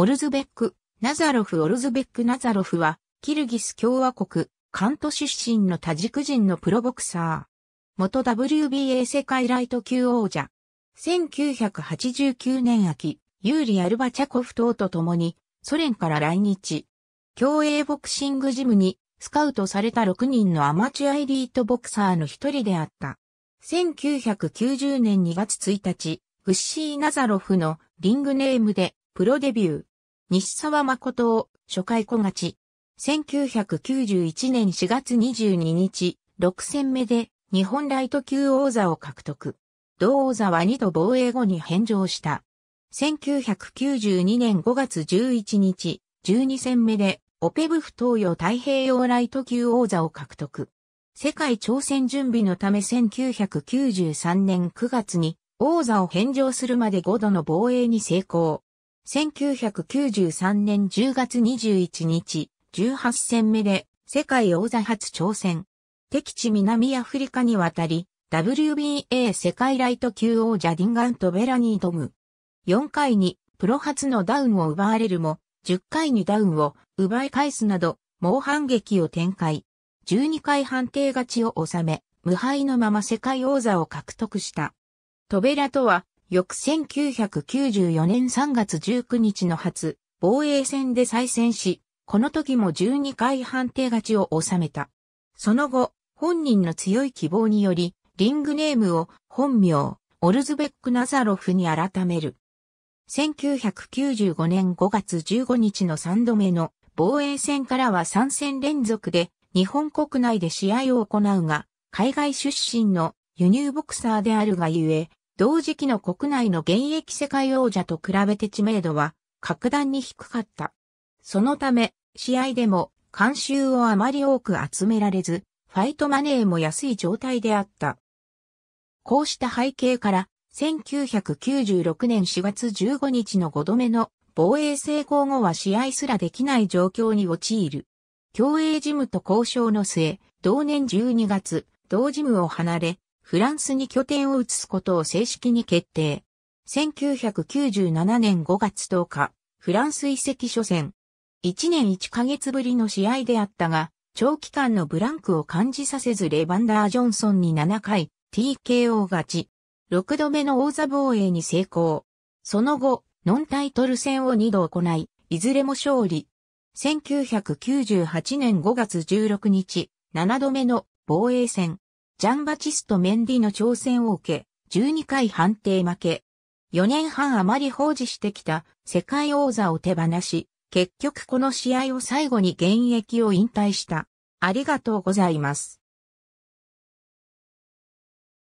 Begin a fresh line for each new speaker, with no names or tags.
オルズベック、ナザロフ・オルズベック・ナザロフは、キルギス共和国、カント出身のタジク人のプロボクサー。元 WBA 世界ライト級王者。1989年秋、ユーリ・アルバチャコフ等と共に、ソ連から来日。競泳ボクシングジムに、スカウトされた6人のアマチュアエリートボクサーの一人であった。1990年2月1日、グッシー・ナザロフのリングネームでプロデビュー。西沢誠を初回小勝ち。1991年4月22日、6戦目で日本ライト級王座を獲得。同王座は2度防衛後に返上した。1992年5月11日、12戦目でオペブフ東洋太平洋ライト級王座を獲得。世界挑戦準備のため1993年9月に王座を返上するまで5度の防衛に成功。1993年10月21日、18戦目で世界王座初挑戦。敵地南アフリカに渡り、WBA 世界ライト級王者ディンガント・ベラに挑む。4回にプロ初のダウンを奪われるも、10回にダウンを奪い返すなど、猛反撃を展開。12回判定勝ちを収め、無敗のまま世界王座を獲得した。トベラとは翌1994年3月19日の初、防衛戦で再戦し、この時も12回判定勝ちを収めた。その後、本人の強い希望により、リングネームを本名、オルズベック・ナザロフに改める。1995年5月15日の3度目の防衛戦からは3戦連続で日本国内で試合を行うが、海外出身の輸入ボクサーであるがゆえ、同時期の国内の現役世界王者と比べて知名度は格段に低かった。そのため、試合でも監修をあまり多く集められず、ファイトマネーも安い状態であった。こうした背景から、1996年4月15日の5度目の防衛成功後は試合すらできない状況に陥る。競泳ジムと交渉の末、同年12月、同ジムを離れ、フランスに拠点を移すことを正式に決定。1997年5月10日、フランス移籍初戦。1年1ヶ月ぶりの試合であったが、長期間のブランクを感じさせずレバンダー・ジョンソンに7回、TKO 勝ち。6度目の王座防衛に成功。その後、ノンタイトル戦を2度行い、いずれも勝利。1998年5月16日、7度目の防衛戦。ジャンバチスト・メンディの挑戦を受け、12回判定負け。4年半余り放置してきた世界王座を手放し、結局この試合を最後に現役を引退した。ありがとうございます。